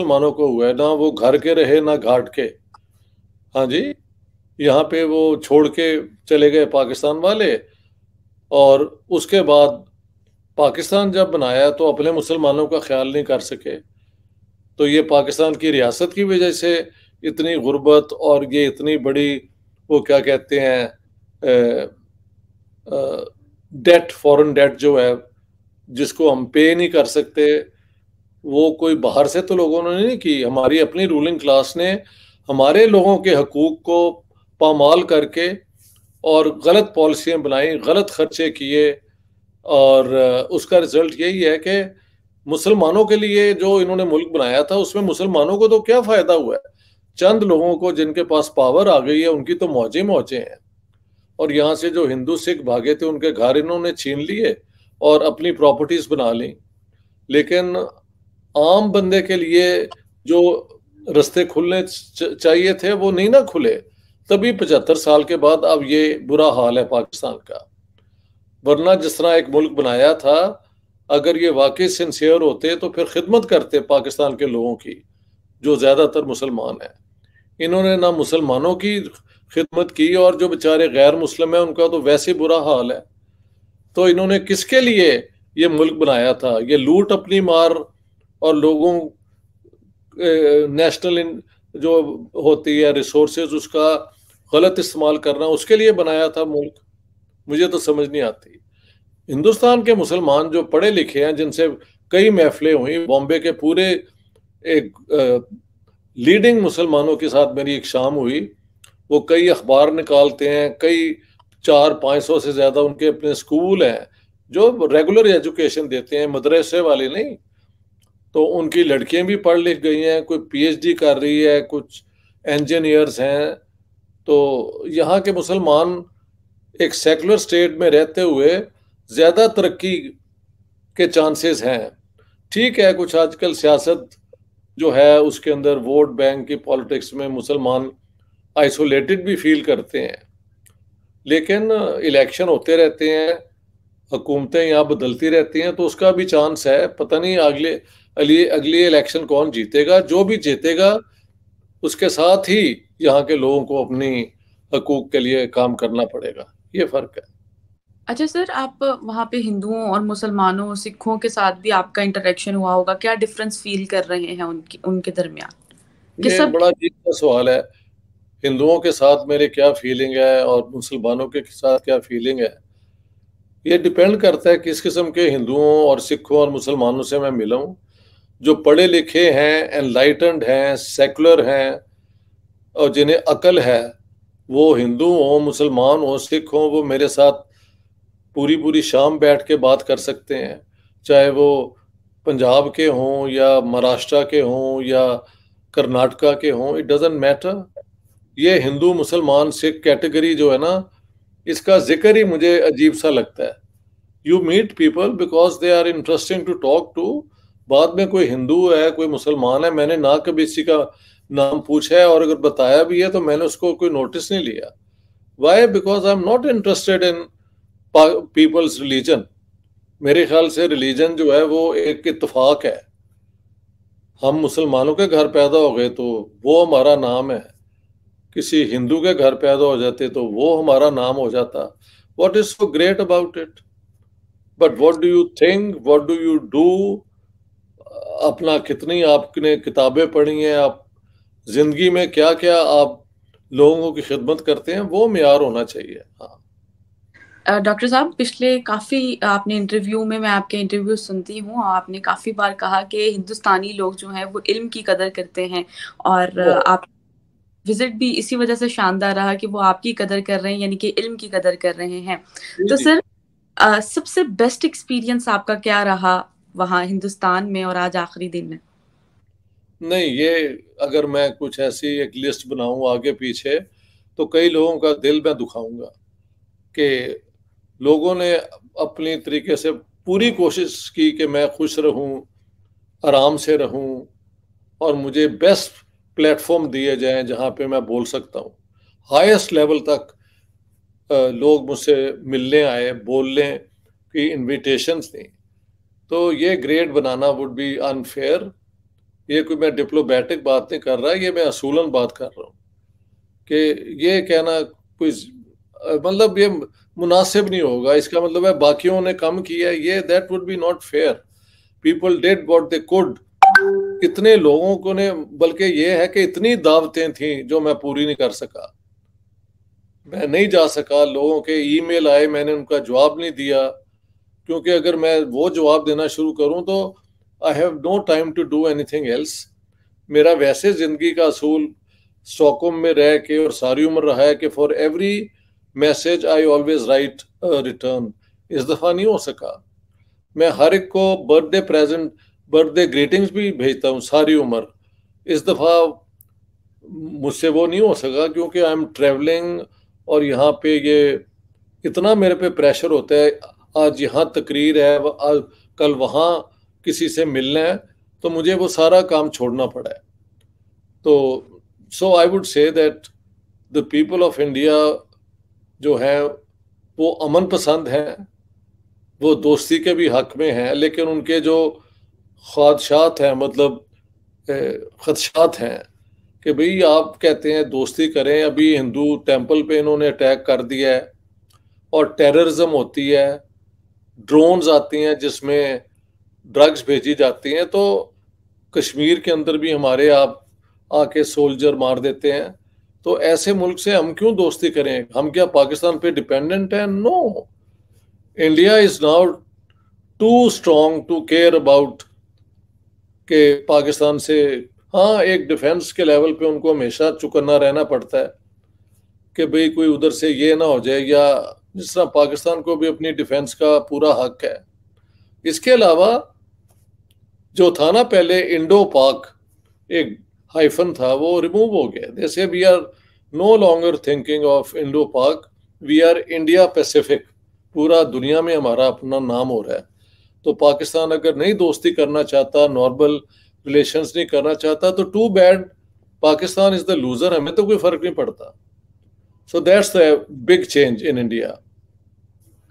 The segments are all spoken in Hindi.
मुसलमानों को हुआ ना वो घर के रहे ना घाट के हाँ जी यहाँ पे वो छोड़ के चले गए पाकिस्तान वाले और उसके बाद पाकिस्तान जब बनाया तो अपने मुसलमानों का ख्याल नहीं कर सके तो ये पाकिस्तान की रियासत की वजह से इतनी गुर्बत और ये इतनी बड़ी वो क्या कहते हैं डेट फॉरेन डेट जो है जिसको हम पे नहीं कर सकते वो कोई बाहर से तो लोगों ने नहीं की हमारी अपनी रूलिंग क्लास ने हमारे लोगों के हकूक को पामाल करके और गलत पॉलिसियाँ बनाई गलत खर्चे किए और उसका रिजल्ट यही है कि मुसलमानों के लिए जो इन्होंने मुल्क बनाया था उसमें मुसलमानों को तो क्या फ़ायदा हुआ है चंद लोगों को जिनके पास पावर आ गई है उनकी तो मौजे मौजे हैं और यहाँ से जो हिंदू सिख भागे थे उनके घर इन्होंने छीन लिए और अपनी प्रॉपर्टीज़ बना ली लेकिन आम बंदे के लिए जो रस्ते खुलने चाहिए थे वो नहीं ना खुले तभी पचहत्तर साल के बाद अब ये बुरा हाल है पाकिस्तान का वरना जिस तरह एक मुल्क बनाया था अगर ये वाकई सिंसियर होते तो फिर खिदमत करते पाकिस्तान के लोगों की जो ज़्यादातर मुसलमान हैं इन्होंने ना मुसलमानों की खिदमत की और जो बेचारे गैर मुस्लिम हैं उनका तो वैसे बुरा हाल है तो इन्होंने किसके लिए ये मुल्क बनाया था ये लूट अपनी मार और लोगों नेशनल इन जो होती है रिसोर्सेज उसका गलत इस्तेमाल करना उसके लिए बनाया था मुल्क मुझे तो समझ नहीं आती हिंदुस्तान के मुसलमान जो पढ़े लिखे हैं जिनसे कई महफिलें हुई बॉम्बे के पूरे एक लीडिंग मुसलमानों के साथ मेरी एक शाम हुई वो कई अखबार निकालते हैं कई चार पाँच सौ से ज़्यादा उनके अपने स्कूल हैं जो रेगुलर एजुकेशन देते हैं मदरसे वाले नहीं तो उनकी लड़कियां भी पढ़ लिख गई हैं कोई पीएचडी कर रही है कुछ इंजीनियर्स हैं तो यहाँ के मुसलमान एक सेकुलर स्टेट में रहते हुए ज़्यादा तरक्की के चांसेस हैं ठीक है कुछ आजकल सियासत जो है उसके अंदर वोट बैंक की पॉलिटिक्स में मुसलमान आइसोलेटेड भी फील करते हैं लेकिन इलेक्शन होते रहते हैं हुकूमतें यहाँ बदलती रहती हैं तो उसका भी चांस है पता नहीं अगले अगली अगली इलेक्शन कौन जीतेगा जो भी जीतेगा उसके साथ ही यहाँ के लोगों को अपनी हकूक के लिए काम करना पड़ेगा ये फर्क है अच्छा सर आप वहाँ पे हिंदुओं और मुसलमानों सिखों के साथ भी आपका इंटरेक्शन हुआ होगा क्या डिफरेंस फील कर रहे हैं उनकी उनके दरमियान ये सब... बड़ा अजीब का सवाल है हिंदुओं के साथ मेरे क्या फीलिंग है और मुसलमानों के साथ क्या फीलिंग है ये डिपेंड करता है किस किस्म के हिंदुओं और सिखों और मुसलमानों से मैं मिला हूँ जो पढ़े लिखे हैं एनलाइटन्ड हैं सेकुलर हैं और जिन्हें अकल है वो हिंदू हों मुसलमान हों सिख हों वो मेरे साथ पूरी पूरी शाम बैठ के बात कर सकते हैं चाहे वो पंजाब के हों या महाराष्ट्र के हों या कर्नाटका के हों इट डजेंट मैटर ये हिंदू मुसलमान सिख कैटेगरी जो है ना इसका जिक्र ही मुझे अजीब सा लगता है you meet people because they are interesting to talk to बाद में कोई हिंदू है कोई मुसलमान है मैंने ना कभी इसी का नाम पूछा है और अगर बताया भी है तो मैंने उसको कोई नोटिस नहीं लिया why because I am not interested in people's religion मेरे ख्याल से रिलीजन जो है वो एक इतफाक है हम मुसलमानों के घर पैदा हो गए तो वो हमारा नाम है किसी हिंदू के घर पैदा हो जाते तो वो हमारा नाम हो जाता what is so great about it but what do you think what do you do अपना कितनी आपने किताबें पढ़ी हैं आप जिंदगी में क्या क्या आप लोगों की खिदमत करते हैं वो मैार होना चाहिए हाँ डॉक्टर साहब पिछले काफ़ी आपने इंटरव्यू में मैं आपके इंटरव्यू सुनती हूँ आपने काफ़ी बार कहा कि हिंदुस्तानी लोग जो हैं वो इल्म की कदर करते हैं और हाँ। आप विजिट भी इसी वजह से शानदार रहा कि वो आपकी कदर कर रहे हैं यानी कि इल्म की कदर कर रहे हैं तो सर सबसे बेस्ट एक्सपीरियंस आपका क्या रहा वहाँ हिंदुस्तान में और आज आखिरी दिन में नहीं ये अगर मैं कुछ ऐसी एक लिस्ट बनाऊं आगे पीछे तो कई लोगों का दिल मैं दुखाऊंगा कि लोगों ने अपनी तरीके से पूरी कोशिश की कि मैं खुश रहूं आराम से रहूं और मुझे बेस्ट प्लेटफॉर्म दिए जाएं जहां पे मैं बोल सकता हूं हाईएस्ट लेवल तक लोग मुझसे मिलने आए बोलने की इनविटेशंस थी तो ये ग्रेड बनाना वुड बी अनफेयर ये कोई मैं डिप्लोमेटिक बात नहीं कर रहा ये मैं असूलन बात कर रहा हूँ कि ये कहना कुछ मतलब ये मुनासिब नहीं होगा इसका मतलब है बाकियों ने कम किया ये that would be not fair people did what they could इतने लोगों को ने बल्कि ये है कि इतनी दावतें थी जो मैं पूरी नहीं कर सका मैं नहीं जा सका लोगों के ईमेल आए मैंने उनका जवाब नहीं दिया क्योंकि अगर मैं वो जवाब देना शुरू करूं तो I have no time to do anything else मेरा वैसे ज़िंदगी का असूल स्टॉकम में रह के और सारी उम्र रहा है कि for every message I always write return इस दफ़ा नहीं हो सका मैं हर एक को बर्थडे प्रेजेंट बर्थडे ग्रीटिंग्स भी भेजता हूँ सारी उम्र इस दफ़ा मुझसे वो नहीं हो सका क्योंकि आई एम ट्रेवलिंग और यहाँ पे ये इतना मेरे पे प्रेशर होता है आज यहाँ तकरीर है आज कल वहाँ किसी से मिलना है तो मुझे वो सारा काम छोड़ना पड़ा है तो so I would say that the people of India जो है वो अमन पसंद हैं वो दोस्ती के भी हक में हैं लेकिन उनके जो ख्वादशात हैं मतलब खदशात हैं कि भई आप कहते हैं दोस्ती करें अभी हिंदू टेंपल पे इन्होंने अटैक कर दिया है और टेररिज्म होती है ड्रोन्स आती हैं जिसमें ड्रग्स भेजी जाती हैं तो कश्मीर के अंदर भी हमारे आप आके सोल्जर मार देते हैं तो ऐसे मुल्क से हम क्यों दोस्ती करें हम क्या पाकिस्तान पे डिपेंडेंट हैं no India is now too strong to care about के पाकिस्तान से हाँ एक डिफेंस के लेवल पे उनको हमेशा चुकन्ना रहना पड़ता है कि भाई कोई उधर से ये ना हो जाए या जिस तरह पाकिस्तान को भी अपनी डिफेंस का पूरा हक है इसके अलावा जो था ना पहले इंडो पाक एक हाइफन था वो रिमूव हो गया जैसे we are no longer thinking of Indo Pak we are India Pacific पूरा दुनिया में हमारा अपना नाम हो रहा है तो पाकिस्तान अगर नहीं दोस्ती करना चाहता नॉर्मल रिलेशंस नहीं करना चाहता तो too bad Pakistan is the loser हमें तो कोई फर्क नहीं पड़ता so that's the big change in India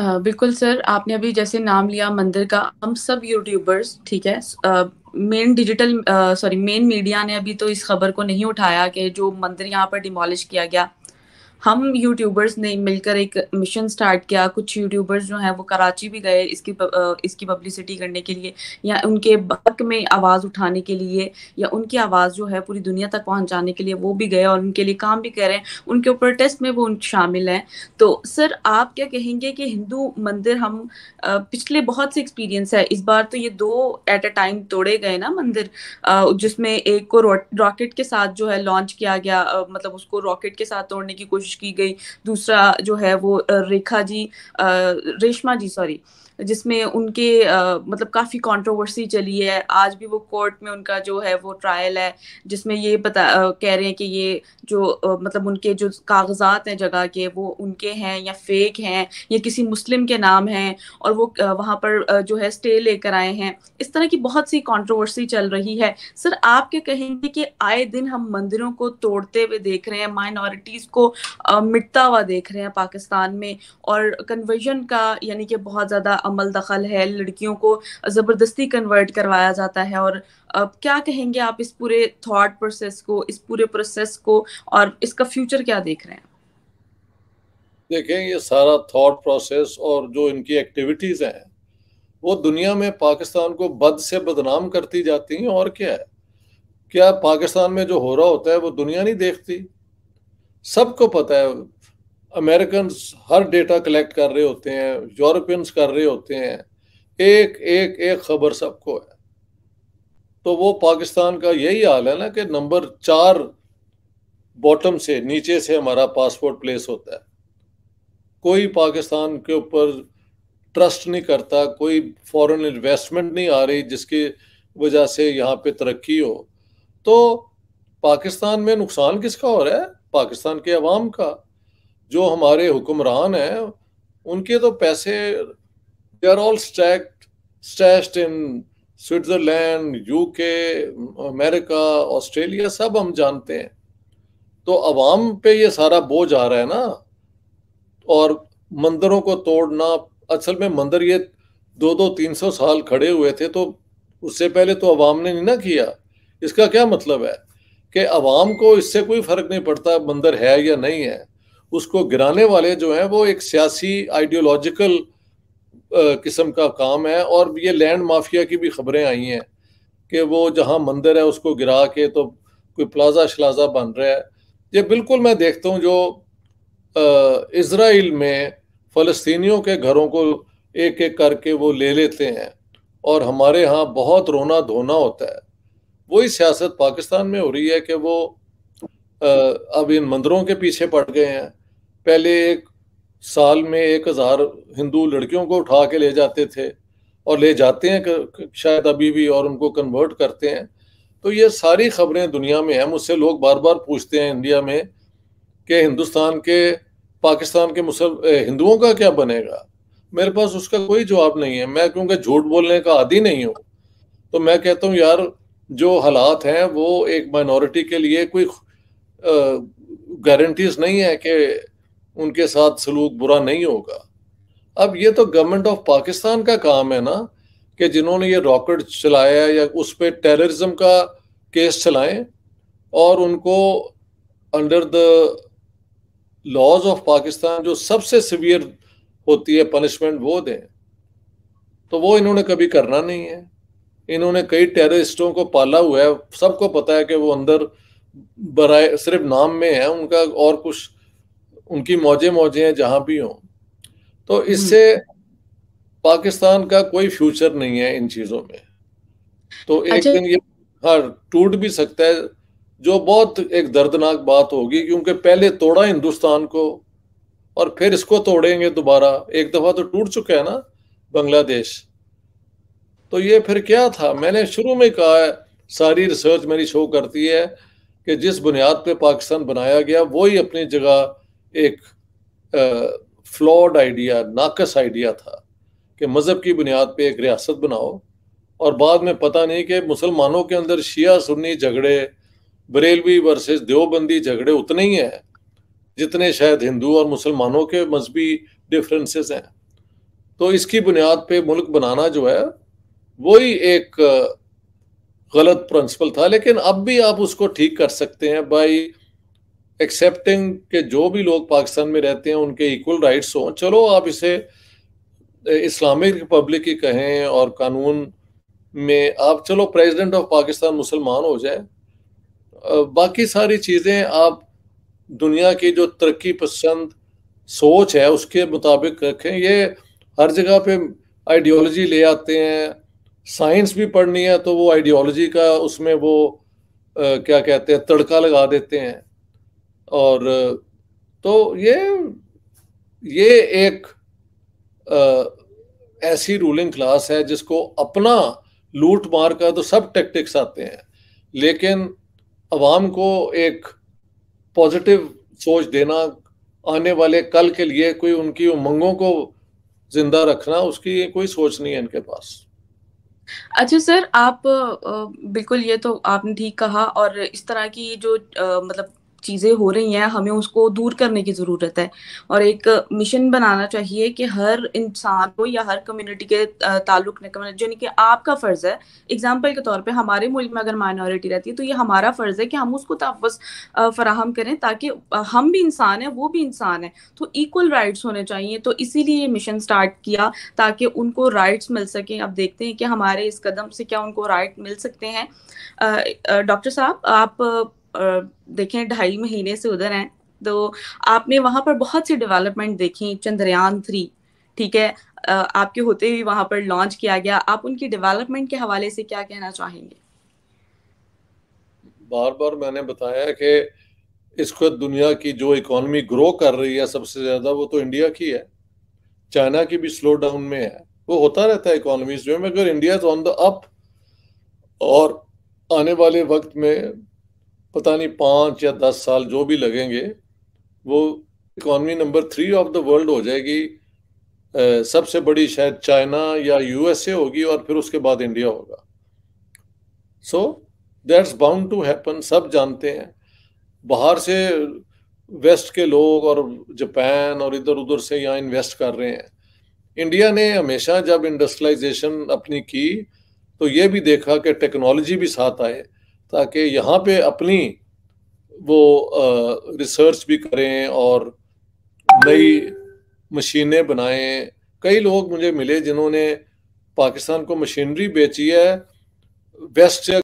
बिल्कुल सर आपने अभी जैसे नाम लिया मंदिर का हम सब यूट्यूबर्स ठीक है main digital sorry main media ने अभी तो इस खबर को नहीं उठाया कि जो मंदिर यहाँ पर डिमोलिश किया गया हम यूट्यूबर्स ने मिलकर एक मिशन स्टार्ट किया कुछ यूट्यूबर्स जो हैं वो कराची भी गए इसकी इसकी पब्लिसिटी करने के लिए या उनके हक में आवाज़ उठाने के लिए या उनकी आवाज़ जो है पूरी दुनिया तक पहुंचाने के लिए वो भी गए और उनके लिए काम भी कर रहे हैं उनके ऊपर टेस्ट में वो शामिल हैं तो सर आप क्या कहेंगे कि हिंदू मंदिर हम पिछले बहुत से एक्सपीरियंस है इस बार तो ये दो एट अ टाइम तोड़े गए ना मंदिर जिसमें एक को रॉकेट के साथ जो है लॉन्च किया गया मतलब उसको रॉकेट के साथ तोड़ने की कोशिश कोशिश की गई दूसरा जो है वो रेखा जी रेशमा जी सॉरी जिसमें उनके आ, मतलब काफ़ी कंट्रोवर्सी चली है आज भी वो कोर्ट में उनका जो है वो ट्रायल है जिसमें ये बता आ, कह रहे हैं कि ये जो आ, मतलब उनके जो कागजात हैं जगह के वो उनके हैं या फेक हैं या किसी मुस्लिम के नाम हैं और वो आ, वहाँ पर आ, जो है स्टे लेकर आए हैं इस तरह की बहुत सी कॉन्ट्रोवर्सी चल रही है सर आप क्या कहेंगे कि आए दिन हम मंदिरों को तोड़ते हुए देख रहे हैं माइनॉरिटीज़ को मिटता हुआ देख रहे हैं पाकिस्तान में और कन्वर्जन का यानी कि बहुत ज़्यादा अमल दखल है लड़कियों को ज़बरदस्ती कन्वर्ट करवाया जाता है और अब क्या कहेंगे आप इस पूरे थॉट प्रोसेस को इस पूरे प्रोसेस को और इसका फ्यूचर क्या देख रहे हैं देखें ये सारा थॉट प्रोसेस और जो इनकी एक्टिविटीज़ हैं वो दुनिया में पाकिस्तान को बद से बदनाम करती जाती हैं और क्या है क्या पाकिस्तान में जो हो रहा होता है वो दुनिया नहीं देखती सबको पता है अमेरिकन हर डेटा कलेक्ट कर रहे होते हैं यूरोपियंस कर रहे होते हैं एक एक एक खबर सबको है तो वो पाकिस्तान का यही हाल है ना कि नंबर चार बॉटम से नीचे से हमारा पासपोर्ट प्लेस होता है कोई पाकिस्तान के ऊपर ट्रस्ट नहीं करता कोई फॉरेन इन्वेस्टमेंट नहीं आ रही जिसकी वजह से यहाँ पे तरक्की हो तो पाकिस्तान में नुकसान किसका हो रहा है पाकिस्तान के अवाम का जो हमारे हुक्मरान हैं उनके तो पैसे they are all stacked stashed in Switzerland UK America Australia सब हम जानते हैं तो अवाम पे ये सारा बोझ आ रहा है ना और मंदिरों को तोड़ना असल में मंदिर ये दो दो तीन सौ साल खड़े हुए थे तो उससे पहले तो अवाम ने नहीं ना किया इसका क्या मतलब है कि अवाम को इससे कोई फर्क नहीं पड़ता बंदर है या नहीं है उसको गिराने वाले जो हैं वो एक सियासी आइडियोलॉजिकल किस्म का काम है और ये लैंड माफिया की भी खबरें आई हैं कि वो जहाँ मंदिर है उसको गिरा के तो कोई प्लाजा शलाजा बन रहा है ये बिल्कुल मैं देखता हूँ जो इसराइल में फ़लस्तियों के घरों को एक एक करके वो ले लेते हैं और हमारे यहाँ बहुत रोना धोना होता है वही सियासत पाकिस्तान में हो रही है कि वो अब इन मंदिरों के पीछे पड़ गए हैं पहले एक साल में एक हज़ार हिंदू लड़कियों को उठा के ले जाते थे और ले जाते हैं शायद अभी भी और उनको कन्वर्ट करते हैं तो ये सारी खबरें दुनिया में हैं मुझसे लोग बार बार पूछते हैं इंडिया में कि हिंदुस्तान के पाकिस्तान के मुसल हिंदुओं का क्या बनेगा मेरे पास उसका कोई जवाब नहीं है मैं क्योंकि झूठ बोलने का आदि नहीं हूँ तो मैं कहता हूँ यार जो हालात हैं वो एक माइनॉरिटी के लिए कोई गारंटीज नहीं है कि उनके साथ सलूक बुरा नहीं होगा अब ये तो गवर्नमेंट ऑफ पाकिस्तान का काम है ना कि जिन्होंने ये रॉकेट चलाया या उस पर टेररिज्म का केस चलाएं और उनको under the laws of Pakistan जो सबसे सीवियर होती है पनिशमेंट वो दें तो वो इन्होंने कभी करना नहीं है इन्होंने कई टेररिस्टों को पाला हुआ है सबको पता है कि वो अंदर बराए सिर्फ नाम में है उनका और कुछ उनकी मौजे मौजे हैं जहां भी हों तो हम्म। इससे पाकिस्तान का कोई फ्यूचर नहीं है इन चीजों में तो एक अच्छा। दिन ये हाँ टूट भी सकता है जो बहुत एक दर्दनाक बात होगी क्योंकि पहले तोड़ा हिंदुस्तान को और फिर इसको तोड़ेंगे दोबारा एक दफा तो टूट चुका है ना बांग्लादेश तो ये फिर क्या था मैंने शुरू में कहा है सारी रिसर्च मेरी शो करती है कि जिस बुनियाद पे पाकिस्तान बनाया गया वही अपनी जगह एक फ्लॉड आइडिया नाकस आइडिया था कि मज़हब की बुनियाद पे एक रियासत बनाओ और बाद में पता नहीं कि मुसलमानों के अंदर शिया सुन्नी झगड़े बरेलवी वर्सेस देवबंदी झगड़े उतने ही हैं जितने शायद हिंदू और मुसलमानों के मजहबी डिफरेंसेस हैं तो इसकी बुनियाद पे मुल्क बनाना जो है वही एक गलत प्रिंसिपल था लेकिन अब भी आप उसको ठीक कर सकते हैं बाई एक्सेप्टिंग के जो भी लोग पाकिस्तान में रहते हैं उनके इक्वल राइट्स हों चलो आप इसे इस्लामिक रिपब्लिक ही कहें और कानून में आप चलो प्रेसिडेंट ऑफ पाकिस्तान मुसलमान हो जाए बाकी सारी चीज़ें आप दुनिया की जो तरक्की पसंद सोच है उसके मुताबिक रखें ये हर जगह पे आइडियोलॉजी ले आते हैं साइंस भी पढ़नी है तो वो आइडियोलॉजी का उसमें वो आ, क्या कहते हैं तड़का लगा देते हैं और तो ये ये एक आ, ऐसी रूलिंग क्लास है जिसको अपना लूट मार कर तो सब टेक्टिक्स आते हैं लेकिन अवाम को एक पॉजिटिव सोच देना आने वाले कल के लिए कोई उनकी उमंगों को जिंदा रखना उसकी कोई सोच नहीं है इनके पास अच्छा सर आप बिल्कुल ये तो आपने ठीक कहा और इस तरह की जो मतलब चीज़ें हो रही हैं हमें उसको दूर करने की ज़रूरत है और एक मिशन बनाना चाहिए कि हर इंसान को या हर कम्युनिटी के ताल्लुक ने यानी कि आपका फ़र्ज़ है एग्जाम्पल के तौर पर हमारे मुल्क में अगर माइनॉरिटी रहती है तो ये हमारा फ़र्ज़ है कि हम उसको तहफ़ फराहम करें ताकि हम भी इंसान हैं वो भी इंसान है तो इक्वल राइट्स होने चाहिए तो इसीलिए ये मिशन स्टार्ट किया ताकि उनको राइट्स मिल सकें अब देखते हैं कि हमारे इस कदम से क्या उनको राइट मिल सकते हैं डॉक्टर साहब आप देखें ढाई महीने से उधर हैं तो आपने वहाँ पर बहुत सी डेवलपमेंट देखी चंद्रयान थ्री ठीक है आपके होते ही वहाँ पर लॉन्च किया गया आप उनकी डेवलपमेंट के हवाले से क्या कहना चाहेंगे बार बार मैंने बताया कि इसको दुनिया की जो इकोनॉमी ग्रो कर रही है सबसे ज़्यादा वो तो इंडिया की है चाइना की भी स्लो डाउन में है वो होता रहता है इकोनॉमी में मगर India is on the up और आने वाले वक्त में पता नहीं पाँच या दस साल जो भी लगेंगे वो economy number three of the world हो जाएगी सबसे बड़ी शायद चाइना या यूएसए होगी और फिर उसके बाद इंडिया होगा so that's bound to happen सब जानते हैं बाहर से वेस्ट के लोग और जापान और इधर उधर से यहाँ इन्वेस्ट कर रहे हैं इंडिया ने हमेशा जब इंडस्ट्रियलाइजेशन अपनी की तो ये भी देखा कि टेक्नोलॉजी भी साथ आए ताकि यहाँ पे अपनी वो रिसर्च भी करें और नई मशीनें बनाएं कई लोग मुझे मिले जिन्होंने पाकिस्तान को मशीनरी बेची है वेस्ट